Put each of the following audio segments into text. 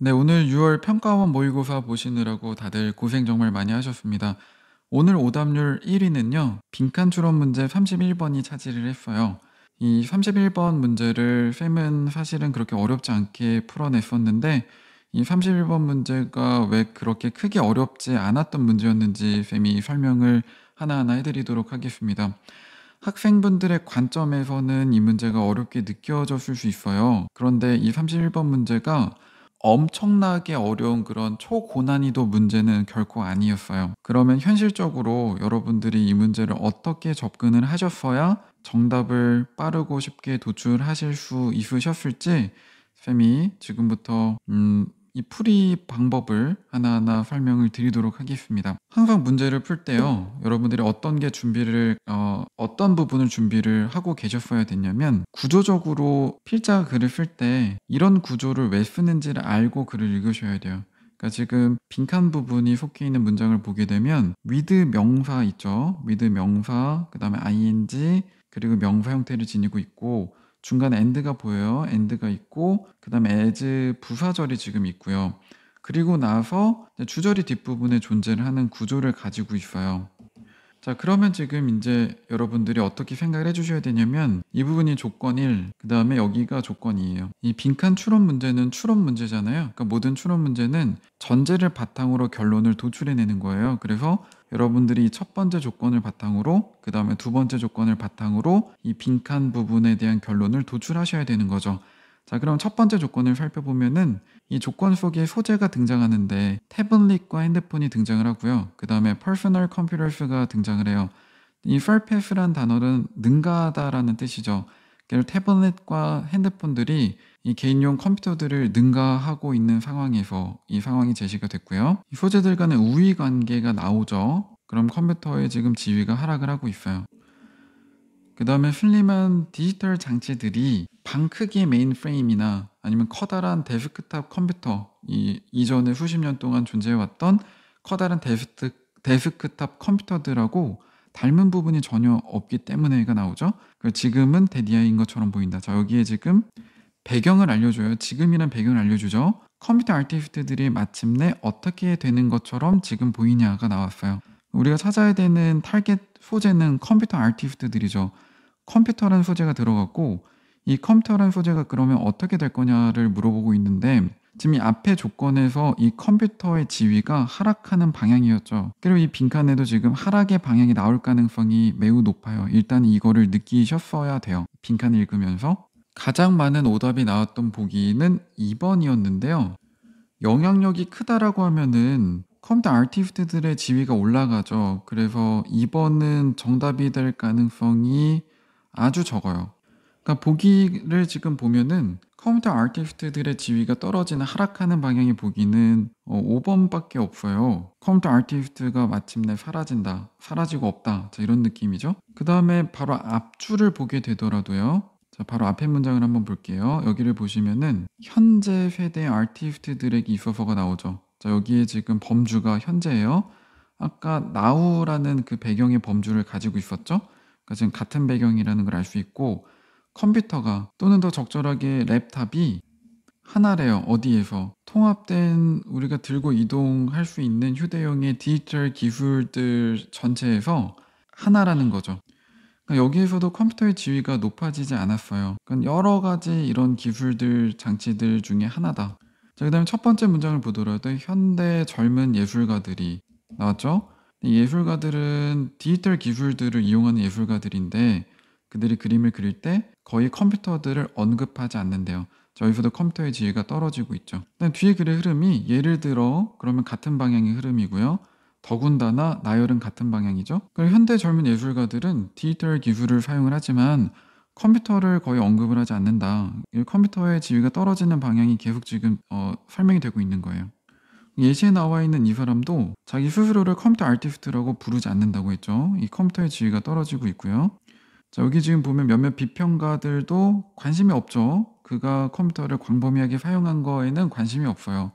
네, 오늘 6월 평가원 모의고사 보시느라고 다들 고생 정말 많이 하셨습니다. 오늘 오답률 1위는요, 빈칸 추론 문제 31번이 차지를 했어요. 이 31번 문제를 쌤은 사실은 그렇게 어렵지 않게 풀어냈었는데, 이 31번 문제가 왜 그렇게 크게 어렵지 않았던 문제였는지 쌤이 설명을 하나하나 해드리도록 하겠습니다. 학생분들의 관점에서는 이 문제가 어렵게 느껴졌을 수 있어요. 그런데 이 31번 문제가 엄청나게 어려운 그런 초고난이도 문제는 결코 아니었어요. 그러면 현실적으로 여러분들이 이 문제를 어떻게 접근을 하셨어야 정답을 빠르고 쉽게 도출하실 수 있으셨을지 쌤이 지금부터 음, 이 풀이 방법을 하나하나 설명을 드리도록 하겠습니다. 항상 문제를 풀 때요, 여러분들이 어떤 게 준비를, 어, 어떤 부분을 준비를 하고 계셨어야 됐냐면, 구조적으로 필자 글을 쓸 때 이런 구조를 왜 쓰는지를 알고 글을 읽으셔야 돼요. 그러니까 지금 빈칸 부분이 속해 있는 문장을 보게 되면 위드 명사 있죠. 위드 명사, 그 다음에 ing, 그리고 명사 형태를 지니고 있고 중간에 e 드가 보여요. e 드가 있고 그 다음에 as 부사절이 지금 있고요. 그리고 나서 주절이 뒷부분에 존재를 하는 구조를 가지고 있어요. 자 그러면 지금 이제 여러분들이 어떻게 생각을 해주셔야 되냐면 이 부분이 조건 1, 그 다음에 여기가 조건 이에요이 빈칸 추론 문제는 추론 문제잖아요. 그러니까 모든 추론 문제는 전제를 바탕으로 결론을 도출해내는 거예요. 그래서 여러분들이 첫 번째 조건을 바탕으로 그 다음에 두 번째 조건을 바탕으로 이 빈칸 부분에 대한 결론을 도출하셔야 되는 거죠. 자 그럼 첫 번째 조건을 살펴보면은 이 조건 속에 소재가 등장하는데 태블릿과 핸드폰이 등장을 하고요. 그 다음에 personal computers가 등장을 해요. 이 surpass란 단어는 능가하다라는 뜻이죠. 결국 태블릿과 핸드폰들이 이 개인용 컴퓨터들을 능가하고 있는 상황에서 이 상황이 제시가 됐고요. 소재들 간의 우위 관계가 나오죠. 그럼 컴퓨터의 지금 지위가 하락을 하고 있어요. 그 다음에 슬림한 디지털 장치들이 방 크기의 메인프레임이나 아니면 커다란 데스크탑 컴퓨터 이 이전에 수십 년 동안 존재해왔던 커다란 데스크, 데스크탑 컴퓨터들하고 닮은 부분이 전혀 없기 때문에 가 나오죠. 그 지금은 데디아인 것처럼 보인다. 자 여기에 지금 배경을 알려줘요. 지금이란 배경을 알려주죠. 컴퓨터 아티스트들이 마침내 어떻게 되는 것처럼 지금 보이냐가 나왔어요. 우리가 찾아야 되는 타겟 소재는 컴퓨터 아티스트들이죠 컴퓨터란 소재가 들어갔고 이 컴퓨터란 소재가 그러면 어떻게 될 거냐를 물어보고 있는데 지금 이앞에 조건에서 이 컴퓨터의 지위가 하락하는 방향이었죠. 그리고 이 빈칸에도 지금 하락의 방향이 나올 가능성이 매우 높아요. 일단 이거를 느끼셨어야 돼요. 빈칸을 읽으면서 가장 많은 오답이 나왔던 보기는 2번이었는데요. 영향력이 크다라고 하면은 컴퓨터 아티스트들의 지위가 올라가죠. 그래서 2번은 정답이 될 가능성이 아주 적어요. 그러니까 보기를 지금 보면은 컴퓨터 아티스트들의 지위가 떨어지는 하락하는 방향이 보기는 5번밖에 어, 없어요. 컴퓨터 아티스트가 마침내 사라진다, 사라지고 없다, 자, 이런 느낌이죠. 그 다음에 바로 앞줄을 보게 되더라도요. 자, 바로 앞에 문장을 한번 볼게요. 여기를 보시면은 현재 세대 아티스트들에게 있어서가 나오죠. 자, 여기에 지금 범주가 현재예요. 아까 나우라는 그 배경의 범주를 가지고 있었죠. 그러니까 지금 같은 배경이라는 걸 알 수 있고 컴퓨터가 또는 더 적절하게 랩탑이 하나 래요 어디에서 통합된 우리가 들고 이동할 수 있는 휴대용의 디지털 기술들 전체에서 하나라는 거죠. 그러니까 여기에서도 컴퓨터의 지위가 높아지지 않았어요. 그러니까 여러 가지 이런 기술들, 장치들 중에 하나다. 자, 그 다음에 첫 번째 문장을 보더라도 현대 젊은 예술가들이 나왔죠? 예술가들은 디지털 기술들을 이용하는 예술가들인데 그들이 그림을 그릴 때 거의 컴퓨터들을 언급하지 않는데요. 저희보다 컴퓨터의 지위가 떨어지고 있죠. 일단 뒤에 글의 흐름이 예를 들어 그러면 같은 방향의 흐름이고요. 더군다나 나열은 같은 방향이죠. 그리고 현대 젊은 예술가들은 디지털 기술을 사용을 하지만 컴퓨터를 거의 언급을 하지 않는다. 컴퓨터의 지위가 떨어지는 방향이 계속 지금 어, 설명이 되고 있는 거예요. 예시에 나와 있는 이 사람도 자기 스스로를 컴퓨터 아티스트라고 부르지 않는다고 했죠. 이 컴퓨터의 지위가 떨어지고 있고요. 자, 여기 지금 보면 몇몇 비평가들도 관심이 없죠. 그가 컴퓨터를 광범위하게 사용한 거에는 관심이 없어요.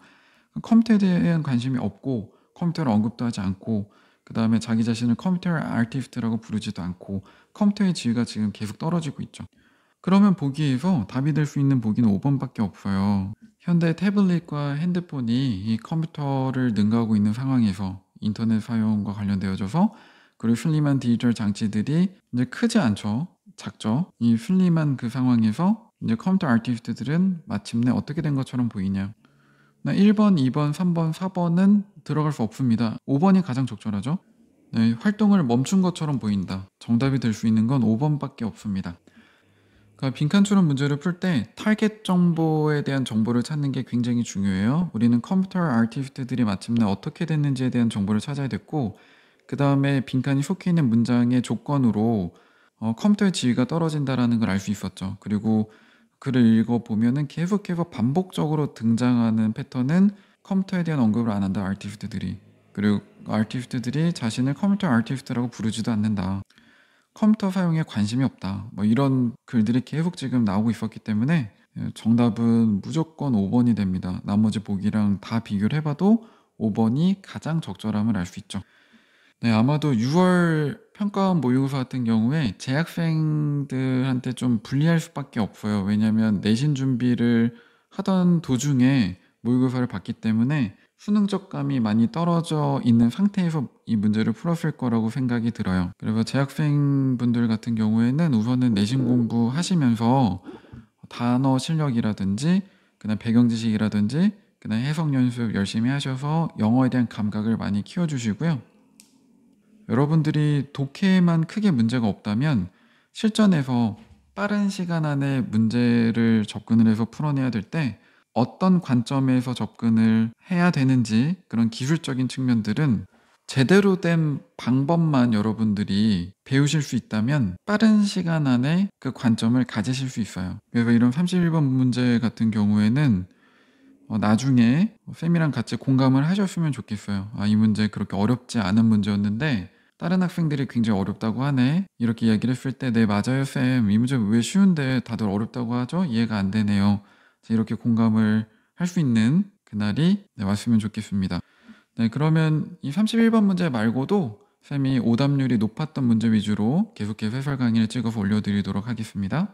컴퓨터에 대한 관심이 없고 컴퓨터를 언급도 하지 않고 그 다음에 자기 자신을 컴퓨터 아티스트라고 부르지도 않고 컴퓨터의 지위가 지금 계속 떨어지고 있죠. 그러면 보기에서 답이 될 수 있는 보기는 5번밖에 없어요. 현대 태블릿과 핸드폰이 이 컴퓨터를 능가하고 있는 상황에서 인터넷 사용과 관련되어져서 그리고 슐리한 디지털 장치들이 이제 크지 않죠. 작죠. 이슐리한그 상황에서 이제 컴퓨터 아티스트들은 마침내 어떻게 된 것처럼 보이냐. 나 1번, 2번, 3번, 4번은 들어갈 수 없습니다. 5번이 가장 적절하죠. 네, 활동을 멈춘 것처럼 보인다. 정답이 될 수 있는 건 5번밖에 없습니다. 그러니까 빈칸처럼 문제를 풀 때 타겟 정보에 대한 정보를 찾는 게 굉장히 중요해요. 우리는 컴퓨터 아티스트들이 마침내 어떻게 됐는지에 대한 정보를 찾아야 됐고 그 다음에 빈칸이 속해 있는 문장의 조건으로 어, 컴퓨터의 지위가 떨어진다라는 걸 알 수 있었죠. 그리고 글을 읽어보면 계속 해서 반복적으로 등장하는 패턴은 컴퓨터에 대한 언급을 안 한다, 아티스트들이. 그리고 아티스트들이 자신을 컴퓨터 아티스트라고 부르지도 않는다. 컴퓨터 사용에 관심이 없다. 뭐 이런 글들이 계속 지금 나오고 있었기 때문에 예, 정답은 무조건 5번이 됩니다. 나머지 보기랑 다 비교를 해봐도 5번이 가장 적절함을 알 수 있죠. 네, 아마도 6월 평가원 모의고사 같은 경우에 재학생들한테 좀 불리할 수밖에 없어요. 왜냐하면 내신 준비를 하던 도중에 모의고사를 봤기 때문에 수능적감이 많이 떨어져 있는 상태에서 이 문제를 풀었을 거라고 생각이 들어요. 그래서 재학생분들 같은 경우에는 우선은 내신 공부하시면서 단어 실력이라든지 그냥 배경 지식이라든지 그냥 해석 연습 열심히 하셔서 영어에 대한 감각을 많이 키워주시고요. 여러분들이 독해에만 크게 문제가 없다면 실전에서 빠른 시간 안에 문제를 접근을 해서 풀어내야 될 때 어떤 관점에서 접근을 해야 되는지 그런 기술적인 측면들은 제대로 된 방법만 여러분들이 배우실 수 있다면 빠른 시간 안에 그 관점을 가지실 수 있어요. 그래서 이런 31번 문제 같은 경우에는 어, 나중에 쌤이랑 같이 공감을 하셨으면 좋겠어요. 아, 이 문제 그렇게 어렵지 않은 문제였는데 다른 학생들이 굉장히 어렵다고 하네. 이렇게 이야기를 했을 때, 네, 맞아요, 쌤. 이 문제 왜 쉬운데 다들 어렵다고 하죠? 이해가 안 되네요. 이렇게 공감을 할 수 있는 그날이 네, 왔으면 좋겠습니다. 네, 그러면 이 31번 문제 말고도 쌤이 오답률이 높았던 문제 위주로 계속해서 해설 강의를 찍어서 올려드리도록 하겠습니다.